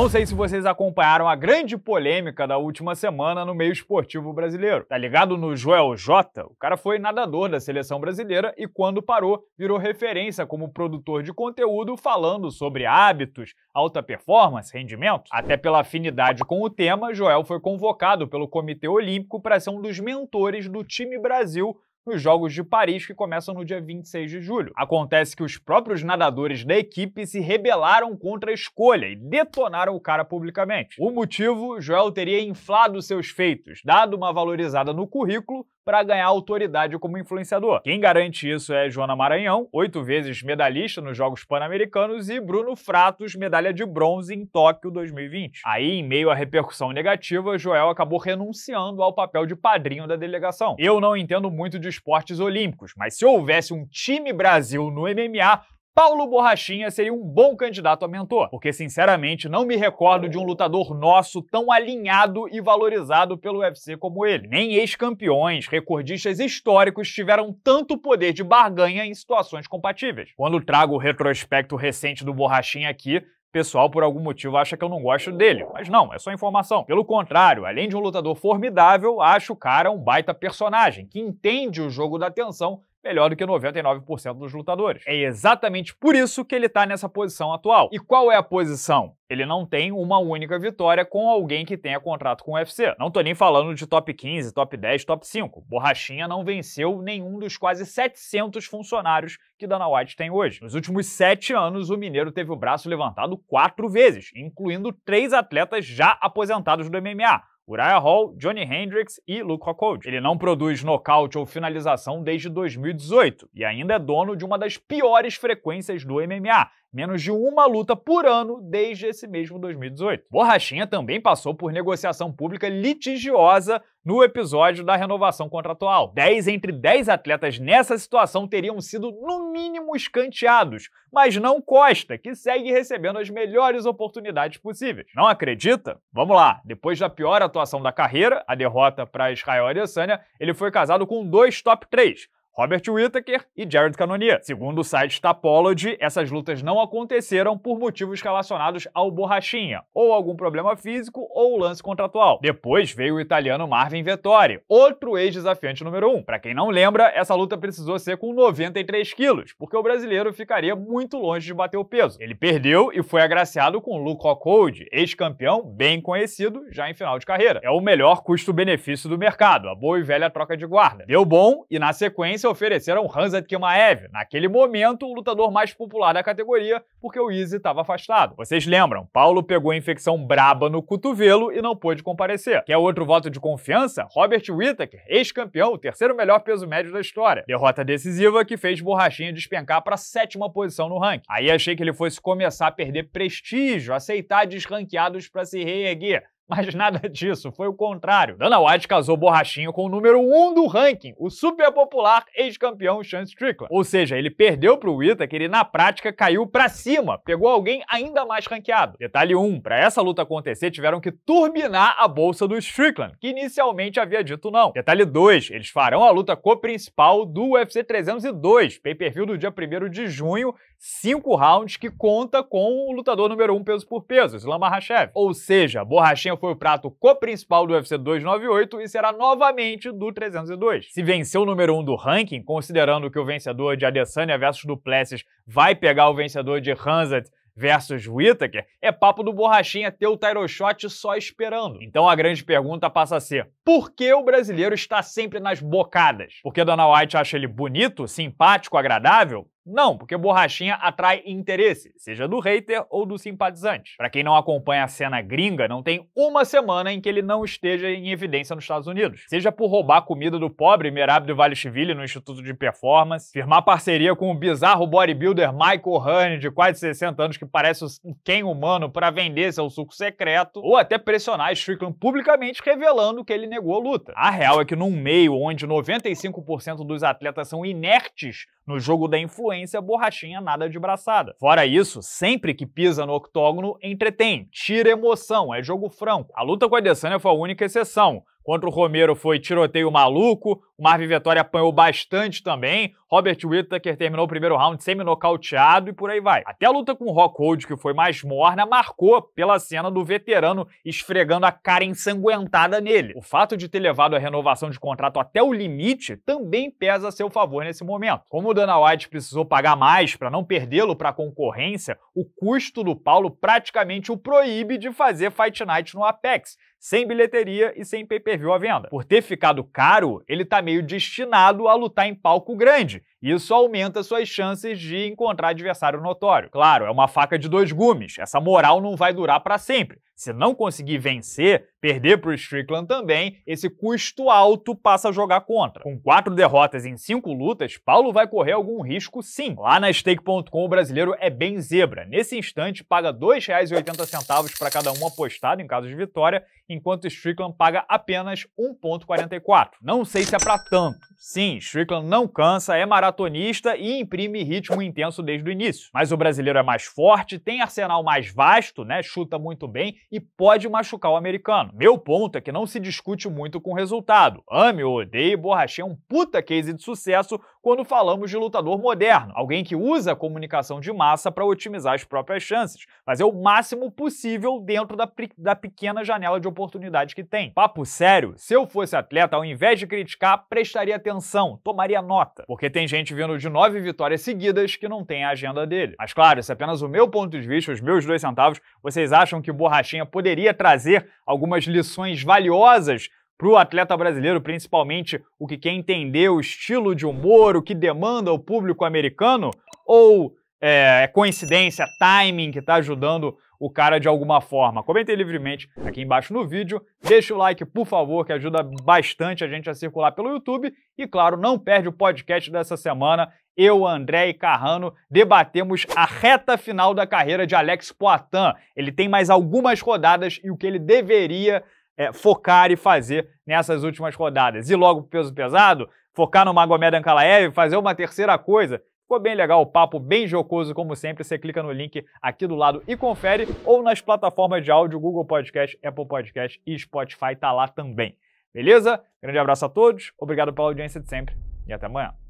Não sei se vocês acompanharam a grande polêmica da última semana no meio esportivo brasileiro. Tá ligado no Joel J? O cara foi nadador da seleção brasileira e quando parou, virou referência como produtor de conteúdo falando sobre hábitos, alta performance, rendimento. Até pela afinidade com o tema, Joel foi convocado pelo Comitê Olímpico para ser um dos mentores do time Brasil nos Jogos de Paris, que começam no dia 26 de julho. Acontece que os próprios nadadores da equipe se rebelaram contra a escolha e detonaram o cara publicamente. O motivo, Joel teria inflado seus feitos, dado uma valorizada no currículo para ganhar autoridade como influenciador. Quem garante isso é Joana Maranhão, oito vezes medalhista nos Jogos Pan-Americanos, e Bruno Fratos, medalha de bronze em Tóquio 2020. Aí, em meio à repercussão negativa, Joel acabou renunciando ao papel de padrinho da delegação. Eu não entendo muito de esportes olímpicos, mas se houvesse um time Brasil no MMA, Paulo Borrachinha seria um bom candidato a mentor, porque sinceramente não me recordo de um lutador nosso tão alinhado e valorizado pelo UFC como ele. Nem ex-campeões, recordistas históricos tiveram tanto poder de barganha em situações compatíveis. Quando trago o retrospecto recente do Borrachinha aqui, pessoal, por algum motivo, acha que eu não gosto dele. Mas não, é só informação. Pelo contrário, além de um lutador formidável, acho o cara um baita personagem, que entende o jogo da atenção melhor do que 99% dos lutadores. É exatamente por isso que ele está nessa posição atual. E qual é a posição? Ele não tem uma única vitória com alguém que tenha contrato com o UFC. Não tô nem falando de top 15, top 10, top 5. Borrachinha não venceu nenhum dos quase 700 funcionários que Dana White tem hoje. Nos últimos sete anos, o Mineiro teve o braço levantado quatro vezes, incluindo três atletas já aposentados do MMA Uriah Hall, Johnny Hendricks e Luke Rockhold. Ele não produz nocaute ou finalização desde 2018 e ainda é dono de uma das piores frequências do MMA, menos de uma luta por ano desde esse mesmo 2018. Borrachinha também passou por negociação pública litigiosa no episódio da renovação contratual. 10 entre 10 atletas nessa situação teriam sido, no mínimo, escanteados, mas não Costa, que segue recebendo as melhores oportunidades possíveis. Não acredita? Vamos lá. Depois da pior atuação da carreira, a derrota para Israel Adesanya, ele foi casado com dois top 3. Robert Whittaker e Jared Cannonier. Segundo o site Tapology, essas lutas não aconteceram por motivos relacionados ao borrachinha, ou algum problema físico ou lance contratual. Depois veio o italiano Marvin Vettori, outro ex-desafiante número 1. Um. Para quem não lembra, essa luta precisou ser com 93 quilos, porque o brasileiro ficaria muito longe de bater o peso. Ele perdeu e foi agraciado com Luke Rockhold, ex-campeão bem conhecido já em final de carreira. É o melhor custo-benefício do mercado, a boa e velha troca de guarda. Deu bom e na sequência ofereceram a um Hansa Kimaev, naquele momento o lutador mais popular da categoria, porque o Easy estava afastado. Vocês lembram, Paulo pegou a infecção braba no cotovelo e não pôde comparecer. Quer outro voto de confiança? Robert Whittaker, ex-campeão, o terceiro melhor peso médio da história. Derrota decisiva que fez Borrachinha despencar para a sétima posição no ranking. Aí achei que ele fosse começar a perder prestígio, aceitar desranqueados para se reerguer. Mas nada disso, foi o contrário. Dana White casou borrachinho com o número 1 um do ranking, o super popular ex-campeão Sean Strickland. Ou seja, ele perdeu pro que ele na prática caiu pra cima, pegou alguém ainda mais ranqueado. Detalhe 1, um, para essa luta acontecer tiveram que turbinar a bolsa do Strickland, que inicialmente havia dito não. Detalhe 2, eles farão a luta co-principal do UFC 302, pay-per-view do dia 1 de junho, cinco rounds que conta com o lutador número um peso por peso, Islam Makhachev. Ou seja, Borrachinha foi o prato co-principal do UFC 298 e será novamente do 302. Se vencer o número um do ranking, considerando que o vencedor de Adesanya versus Duplessis vai pegar o vencedor de Hanzat versus Whittaker, é papo do Borrachinha ter o Tyro Shot só esperando. Então a grande pergunta passa a ser: por que o brasileiro está sempre nas bocadas? Porque Dana White acha ele bonito, simpático, agradável? Não, porque borrachinha atrai interesse, seja do hater ou do simpatizante. Para quem não acompanha a cena gringa, não tem uma semana em que ele não esteja em evidência nos Estados Unidos. Seja por roubar comida do pobre Merab Chiville no Instituto de Performance, firmar parceria com o bizarro bodybuilder Michael Hearn, de quase 60 anos, que parece um quem humano, para vender seu suco secreto, ou até pressionar Strickland publicamente revelando que ele negou a luta. A real é que num meio onde 95% dos atletas são inertes no jogo da influência, borrachinha nada de braçada. Fora isso, sempre que pisa no octógono, entretém, tira emoção, é jogo franco. A luta com a Adesanya foi a única exceção. Contra o Romero foi tiroteio maluco, o Marvin Vettori apanhou bastante também. Robert Whittaker terminou o primeiro round semi-nocauteado e por aí vai. Até a luta com o Rockhold, que foi mais morna, marcou pela cena do veterano esfregando a cara ensanguentada nele. O fato de ter levado a renovação de contrato até o limite também pesa a seu favor nesse momento. Como o Dana White precisou pagar mais para não perdê-lo para a concorrência, o custo do Paulo praticamente o proíbe de fazer Fight Night no Apex, sem bilheteria e sem pay-per-view à venda. Por ter ficado caro, ele está meio destinado a lutar em palco grande. Isso aumenta suas chances de encontrar adversário notório. Claro, é uma faca de dois gumes. Essa moral não vai durar para sempre. Se não conseguir vencer, perder para o Strickland também, esse custo alto passa a jogar contra. Com quatro derrotas em cinco lutas, Paulo vai correr algum risco sim. Lá na stake.com o brasileiro é bem zebra. Nesse instante, paga R$ 2,80 para cada um apostado em caso de vitória, enquanto Strickland paga apenas 1,44. Não sei se é para tanto. Sim, Strickland não cansa, é maratonista e imprime ritmo intenso desde o início. Mas o brasileiro é mais forte, tem arsenal mais vasto, né? Chuta muito bem e pode machucar o americano. Meu ponto é que não se discute muito com o resultado. Ame ou odeie, Borrachinha é um puta case de sucesso quando falamos de lutador moderno, alguém que usa a comunicação de massa para otimizar as próprias chances, fazer o máximo possível dentro da, da pequena janela de oportunidade que tem. Papo sério, se eu fosse atleta, ao invés de criticar, prestaria atenção atenção, tomaria nota, porque tem gente vindo de nove vitórias seguidas que não tem a agenda dele. Mas claro, esse é apenas o meu ponto de vista, os meus dois centavos. Vocês acham que o Borrachinha poderia trazer algumas lições valiosas para o atleta brasileiro, principalmente o que quer entender o estilo de humor, o que demanda o público americano? Ou é, é, coincidência, timing que está ajudando o cara de alguma forma. Comentem livremente aqui embaixo no vídeo, deixa o like, por favor, que ajuda bastante a gente a circular pelo YouTube e, claro, não perde o podcast dessa semana. Eu, André e Carrano debatemos a reta final da carreira de Alex Poitin. Ele tem mais algumas rodadas e o que ele deveria é, focar e fazer nessas últimas rodadas. E logo peso pesado, focar no Magomed Ankalaev, fazer uma terceira coisa. Ficou bem legal o papo, bem jocoso como sempre. Você clica no link aqui do lado e confere, ou nas plataformas de áudio, Google Podcast, Apple Podcast e Spotify tá lá também. Beleza? Grande abraço a todos, obrigado pela audiência de sempre e até amanhã.